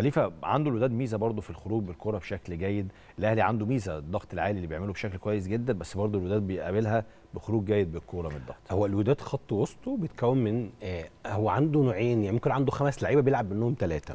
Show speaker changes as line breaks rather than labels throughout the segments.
خليفه عنده الوداد ميزه برضه في الخروج بالكره بشكل جيد الاهلي عنده ميزه الضغط العالي اللي بيعمله بشكل كويس جدا بس برضه الوداد بيقابلها بخروج جيد بالكوره من الضغط هو الوداد خط وسطه بيتكون من آه هو عنده نوعين يعني ممكن عنده خمس لعيبه بيلعب منهم ثلاثه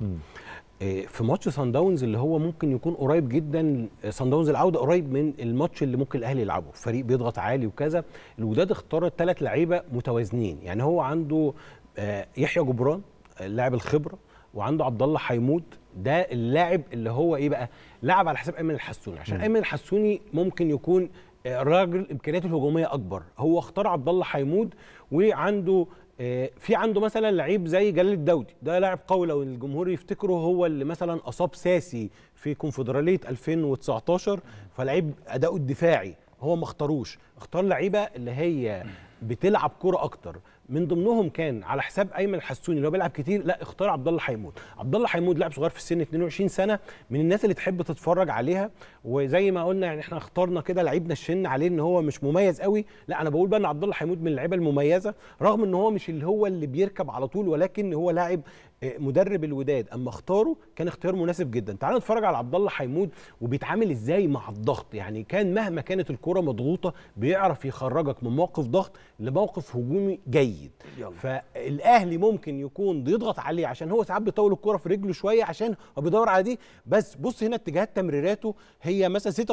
آه، في ماتش سان داونز اللي هو ممكن يكون قريب جدا آه، سان داونز العوده قريب من الماتش اللي ممكن الاهلي يلعبه فريق بيضغط عالي وكذا الوداد اختار ثلاث لعيبه متوازنين يعني هو عنده آه، يحيى جبران اللاعب الخبره وعنده عبد الله حيمود ده اللاعب اللي هو ايه بقى لعب على حساب ايمن الحسوني عشان ايمن الحسوني ممكن يكون آه، راجل امكانياته الهجوميه اكبر هو اختار عبد الله حيمود وعنده آه، في عنده مثلا لعيب زي جلال الدودي ده لاعب قوي لو الجمهور يفتكره هو اللي مثلا اصاب ساسي في كونفدراليه 2019 فلعيب اداؤه الدفاعي هو ما اختاروش اختار لعيبه اللي هي بتلعب كرة اكتر من ضمنهم كان على حساب ايمن حسوني اللي هو بيلعب كتير لا اختار عبد الله حيمود عبد الله حيمود لاعب صغير في السن 22 سنه من الناس اللي تحب تتفرج عليها وزي ما قلنا يعني احنا اخترنا كده لعيبنا الشن عليه ان هو مش مميز قوي لا انا بقول بقى ان عبد الله حيمود من اللعيبه المميزه رغم ان هو مش اللي هو اللي بيركب على طول ولكن هو لاعب آه، مدرب الوداد اما اختاره كان اختيار مناسب جدا تعال نتفرج على عبد الله حيمود وبيتعامل ازاي مع الضغط يعني كان مهما كانت الكره مضغوطه بيعرف يخرجك من موقف ضغط لموقف هجومي جيد يلا. فالاهلي ممكن يكون بيضغط عليه عشان هو ساعات بيطول الكره في رجله شويه عشان هو بيدور على دي بس بص هنا اتجاهات تمريراته هي مثلا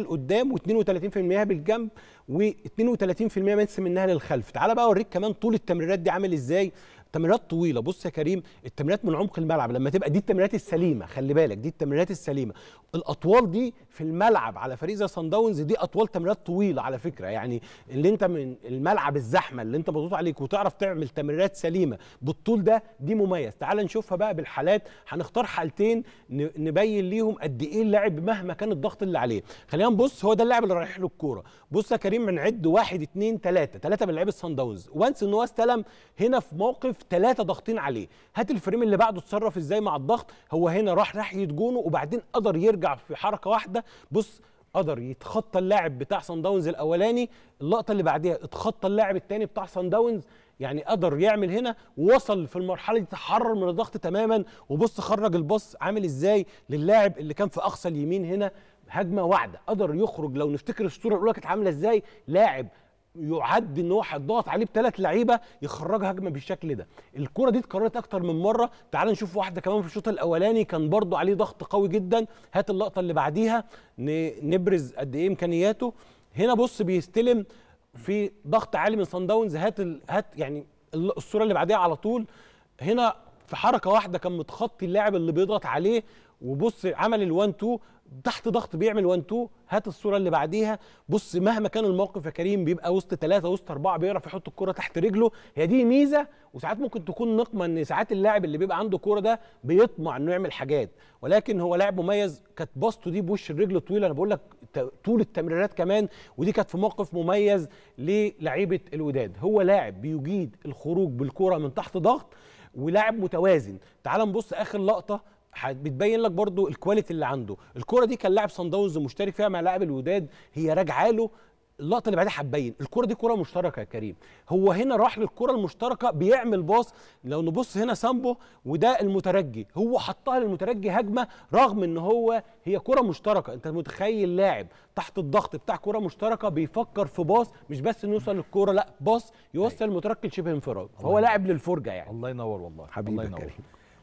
36% لقدام و32% بالجنب و32% منها للخلف تعال بقى اوريك كمان طول التمريرات دي عامل ازاي تمريرات طويله بص يا كريم التمريرات من عمق الملعب لما تبقى دي التمريرات السليمه خلي بالك دي التمريرات السليمه الاطوال دي في الملعب على فريق زي صن داونز دي اطوال تمريرات طويله على فكره يعني اللي انت من الملعب الزحمه اللي انت مضغوط عليك وتعرف تعمل تمريرات سليمه بالطول ده دي مميز تعال نشوفها بقى بالحالات هنختار حالتين نبين ليهم قد ايه اللاعب مهما كان الضغط اللي عليه خلينا نبص هو ده اللاعب اللي رايح له الكوره بص يا كريم بنعد واحد 2 3 3 من لعيبه صن داونز وانس ان هو استلم هنا في موقف ثلاثه ضاغطين عليه هات الفريم اللي بعده اتصرف ازاي مع الضغط هو هنا راح ناحيه جونه وبعدين قدر يرجع في حركه واحده بص قدر يتخطى اللاعب بتاع سان داونز الاولاني اللقطه اللي بعديها اتخطى اللاعب الثاني بتاع سان داونز يعني قدر يعمل هنا ووصل في المرحله دي تحرر من الضغط تماما وبص خرج الباص عامل ازاي للاعب اللي كان في اقصى اليمين هنا هجمه واحدة قدر يخرج لو نفتكر الصوره الاولى كانت عامله ازاي لاعب يعد ان هو هيضغط عليه بثلاث لعيبه يخرجها هجمه بالشكل ده الكره دي اتكررت اكتر من مره تعال نشوف واحده كمان في الشوط الاولاني كان برضو عليه ضغط قوي جدا هات اللقطه اللي بعديها نبرز قد ايه امكانياته هنا بص بيستلم في ضغط عالي من صن داونز هات ال... هات يعني الصوره اللي بعديها على طول هنا في حركه واحده كان متخطي اللاعب اللي بيضغط عليه وبص عمل ال 1 تحت ضغط بيعمل 1 2 هات الصوره اللي بعديها بص مهما كان الموقف يا كريم بيبقى وسط ثلاثه وسط اربعه بيعرف يحط الكره تحت رجله هي دي ميزه وساعات ممكن تكون نقمه ان ساعات اللاعب اللي بيبقى عنده كوره ده بيطمع انه يعمل حاجات ولكن هو لاعب مميز كانت باصته دي بوش الرجل طويله انا بقول لك طول التمريرات كمان ودي كانت في موقف مميز للعيبه الوداد هو لاعب بيجيد الخروج بالكوره من تحت ضغط ولاعب متوازن تعال نبص اخر لقطه بتبين لك برضو الكواليتي اللي عنده الكره دي كان لاعب صن داونز مشترك فيها مع لاعب الوداد هي راجعه له اللقطه اللي بعدها هتبين الكره دي كره مشتركه يا كريم هو هنا راح للكره المشتركه بيعمل باص لو نبص هنا سامبو وده المترجي هو حطها للمترجي هجمه رغم ان هو هي كره مشتركه انت متخيل لاعب تحت الضغط بتاع كره مشتركه بيفكر في باص مش بس انه يوصل للكره لا باص يوصل أيوه. المترجي لشبه انفراد فهو لاعب للفرجه يعني الله ينور والله حبيبي الله ينور. كريم